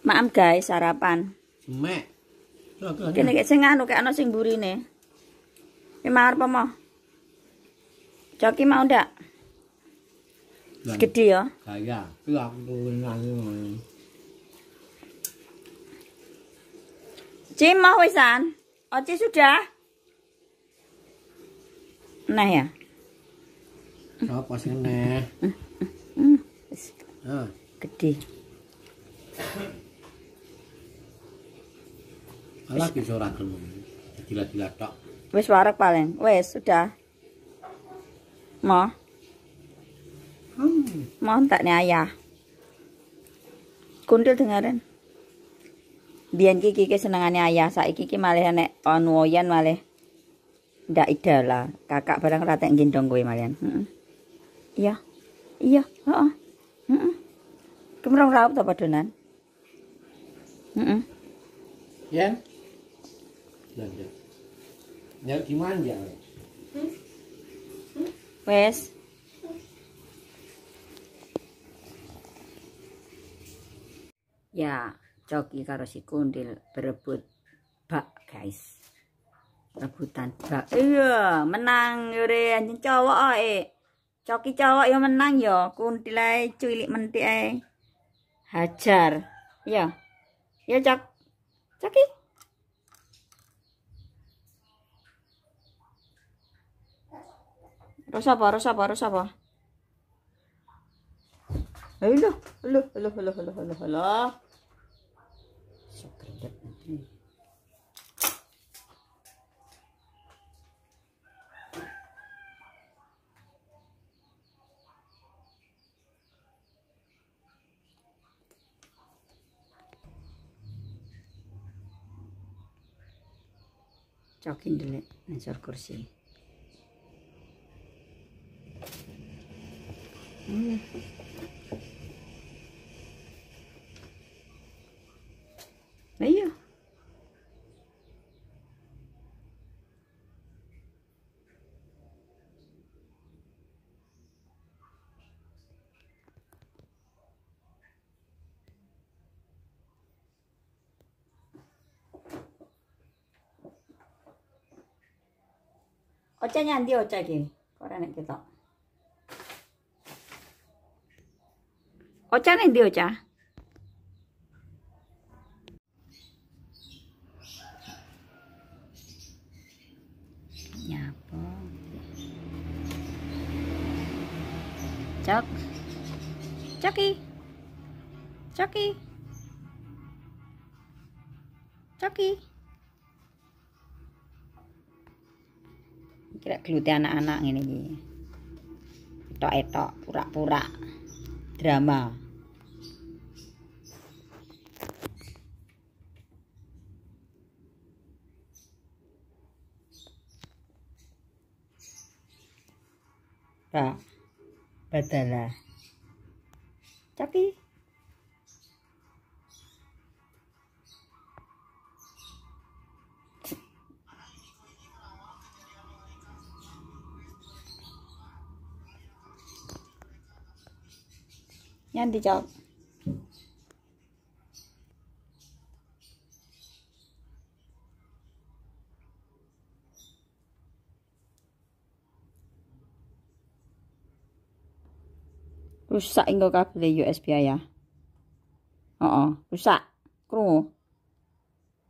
Maaf guys, sarapan. Mek. Kene kek sing anu kek ana sing burine. Ki marep apa? Coki mau ndak? Gede ya? saya ku aku tuwenan. Cim mau wisan? Oci sudah? Nah ya. Apa sih neh? Hmm, hmm, hmm. Gede. lagi seorang gelem. Gila-gila tok. Wis paling. Wis sudah. Mau. Hmm. Mau tak nih ayah. Kuntil dengerin. Bian kiki senengane ayah, saiki kiki malah nek onwoyan malah ndak idala. Kakak barang rata gendong gue malian. Iya. Iya, heeh. Heeh. Kemrong raup apa padonan? Ya. Yeah ya gimana ya wes ya coki karo si kundil berebut bak guys rebutan bak iya menang yore anjing cowok oh, eh coki cowok yo menang yo kundil ae cuilik mentik ae hajar ya ya cok coki Rosa apa? Rosa apa? Rosa apa? Ayo lo lo lo lo lo lo lo Sok Cokin dulu, mencari kursi. nữa đấy không 어쩌냐 안 돼요 어쩌기 거라는 게더 Ocha nih dia Ocha. Nyapo. Cok. Coki. Coki. Coki. Kira gelutnya anak-anak ini. Etok-etok, pura-pura drama. pak batalah. Tapi Yan dijawab. Rusak enggak kabel USB ya. Oh, oh rusak. Krungu.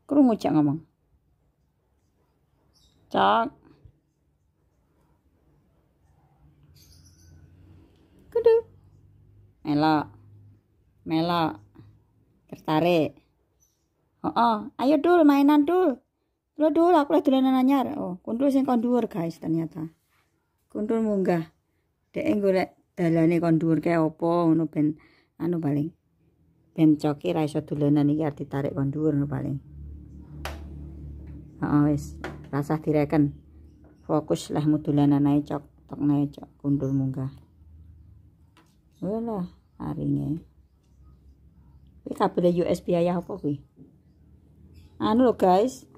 Krungu cak ngomong. Cak. Kudu melok melok tertarik oh, oh. ayo dul mainan dul Lo dul aku lagi dolanan anyar oh kundul sing kondur guys ternyata kundul munggah dek golek dalane kon kondur opo apa ngono ben anu paling ben coki ra iso dolanan arti tarik kondur dhuwur ngono paling Oh, oh wis rasah direken fokus lah mudulanan naik cok tok naik cok kondul munggah uh aringe Ini kabel USB ayah apa kuwi anu lo guys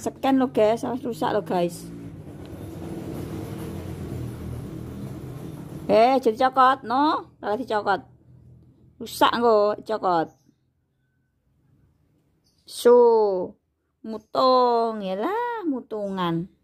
scan lo guys awas rusak lo guys eh jadi cokot no salah dicokot rusak nggo cokot so mutong ya lah mutungan